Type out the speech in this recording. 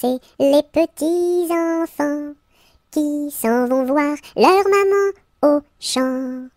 c'est les petits enfants qui s'en vont voir leur maman au champ.